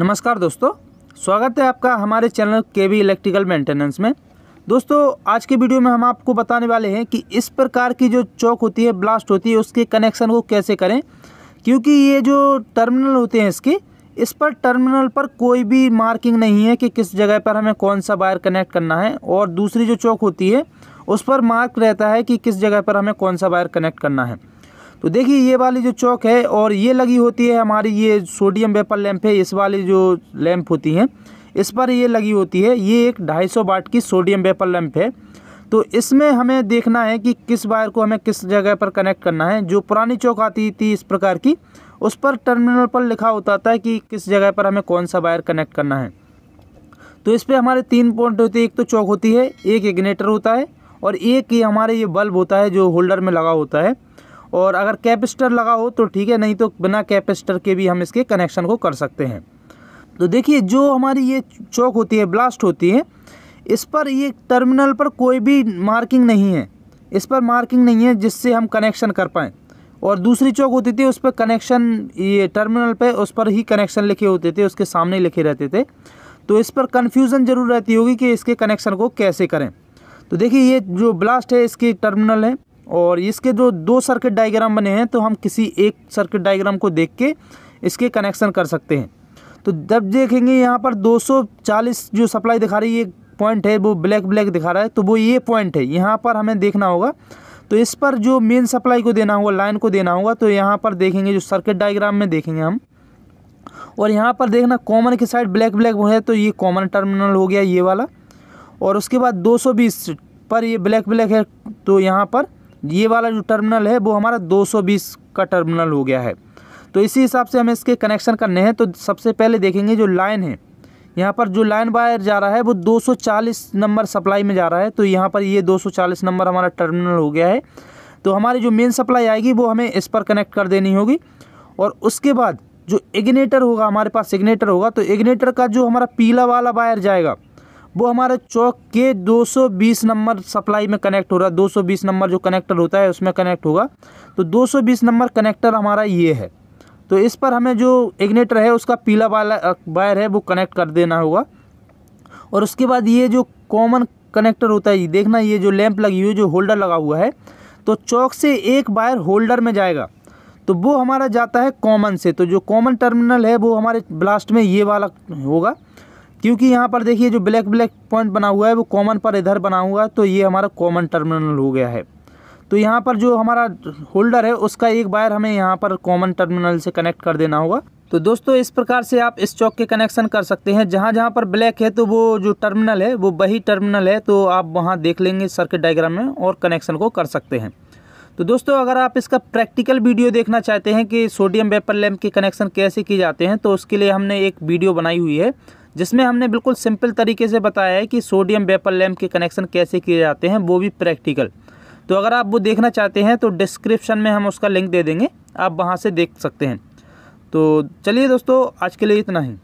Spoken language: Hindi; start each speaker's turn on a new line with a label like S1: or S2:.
S1: नमस्कार दोस्तों स्वागत है आपका हमारे चैनल के वी इलेक्ट्रिकल मेंटेनेंस में दोस्तों आज के वीडियो में हम आपको बताने वाले हैं कि इस प्रकार की जो चौक होती है ब्लास्ट होती है उसके कनेक्शन को कैसे करें क्योंकि ये जो टर्मिनल होते हैं इसके इस पर टर्मिनल पर कोई भी मार्किंग नहीं है कि किस जगह पर हमें कौन सा वायर कनेक्ट करना है और दूसरी जो चौक होती है उस पर मार्क रहता है कि किस जगह पर हमें कौन सा वायर कनेक्ट करना है तो देखिए ये वाली जो चौक है और ये लगी होती है हमारी ये सोडियम वेपर लैम्प है इस वाली जो लैम्प होती है इस पर ये लगी होती है ये एक 250 वाट की सोडियम वेपर लैम्प है तो इसमें हमें देखना है कि किस वायर को हमें किस जगह पर कनेक्ट करना है जो पुरानी चौक आती थी इस प्रकार की उस पर टर्मिनल पर लिखा होता था कि किस जगह पर हमें कौन सा वायर कनेक्ट करना है तो इस पर हमारे तीन पॉइंट होते हैं एक तो चौक होती है एक इग्नेटर होता है और एक ये हमारे ये बल्ब होता है जो होल्डर में लगा होता है और अगर कैपेसिटर लगा हो तो ठीक है नहीं तो बिना कैपेसिटर के भी हम इसके कनेक्शन को कर सकते हैं तो देखिए जो हमारी ये चौक होती है ब्लास्ट होती है इस पर ये टर्मिनल पर कोई भी मार्किंग नहीं है इस पर मार्किंग नहीं है जिससे हम कनेक्शन कर पाएँ और दूसरी चौक होती थी उस पर कनेक्शन ये टर्मिनल पे उस पर ही कनेक्शन लिखे होते थे उसके सामने लिखे रहते थे तो इस पर कन्फ्यूज़न ज़रूर रहती होगी कि इसके कनेक्शन को कैसे करें तो देखिए ये जो ब्लास्ट है इसके टर्मिनल है और इसके जो दो सर्किट डायग्राम बने हैं तो हम किसी एक सर्किट डायग्राम को देख के इसके कनेक्शन कर सकते हैं तो जब देखेंगे यहाँ पर 240 जो सप्लाई दिखा रही है पॉइंट है वो ब्लैक ब्लैक दिखा रहा है तो वो ये पॉइंट है यहाँ पर हमें देखना होगा तो इस पर जो मेन सप्लाई को देना होगा लाइन को देना होगा तो यहाँ पर देखेंगे जो सर्किट डाइग्राम में देखेंगे हम और यहाँ पर देखना कॉमन की साइड ब्लैक ब्लैक है तो ये कॉमन टर्मिनल हो गया ये वाला और उसके बाद 220 पर ये ब्लैक ब्लैक है तो यहाँ पर ये वाला जो टर्मिनल है वो हमारा 220 का टर्मिनल हो गया है तो इसी हिसाब से हमें इसके कनेक्शन करने हैं तो सबसे पहले देखेंगे जो लाइन है यहाँ पर जो लाइन वायर जा रहा है वो 240 नंबर सप्लाई में जा रहा है तो यहाँ पर ये 240 नंबर हमारा टर्मिनल हो गया है तो हमारी जो मेन सप्लाई आएगी वो हमें इस पर कनेक्ट कर देनी होगी और उसके बाद जो इग्नेटर होगा हमारे पास इग्नेटर होगा तो इग्नेटर का जो हमारा पीला वाला वायर जाएगा वो हमारे चौक के 220 नंबर सप्लाई में कनेक्ट हो रहा है 220 नंबर जो कनेक्टर होता है उसमें कनेक्ट होगा तो 220 नंबर कनेक्टर हमारा ये है तो इस पर हमें जो इग्नेटर है उसका पीला वाला वायर है वो कनेक्ट कर देना होगा और उसके बाद ये जो कॉमन कनेक्टर होता है देखना ये जो लैंप लगी हुई है जो होल्डर लगा हुआ है तो चौक से एक वायर होल्डर में जाएगा तो वो हमारा जाता है कॉमन से तो जो कॉमन टर्मिनल है वो हमारे ब्लास्ट में ये वाला होगा क्योंकि यहाँ पर देखिए जो ब्लैक ब्लैक पॉइंट बना हुआ है वो कॉमन पर इधर बना हुआ है तो ये हमारा कॉमन टर्मिनल हो गया है तो यहाँ पर जो हमारा होल्डर है उसका एक वायर हमें यहाँ पर कॉमन टर्मिनल से कनेक्ट कर देना होगा तो दोस्तों इस प्रकार से आप इस चौक के कनेक्शन कर सकते हैं जहाँ जहाँ पर ब्लैक है तो वो जो टर्मिनल है वो वही टर्मिनल है तो आप वहाँ देख लेंगे सर्किट डाइग्राम में और कनेक्शन को कर सकते हैं तो दोस्तों अगर आप इसका प्रैक्टिकल वीडियो देखना चाहते हैं कि सोडियम वेपर लैम्प के कनेक्शन कैसे किए जाते हैं तो उसके लिए हमने एक वीडियो बनाई हुई है जिसमें हमने बिल्कुल सिंपल तरीके से बताया है कि सोडियम वेपर लैम्प के कनेक्शन कैसे किए जाते हैं वो भी प्रैक्टिकल तो अगर आप वो देखना चाहते हैं तो डिस्क्रिप्शन में हम उसका लिंक दे देंगे आप वहाँ से देख सकते हैं तो चलिए दोस्तों आज के लिए इतना ही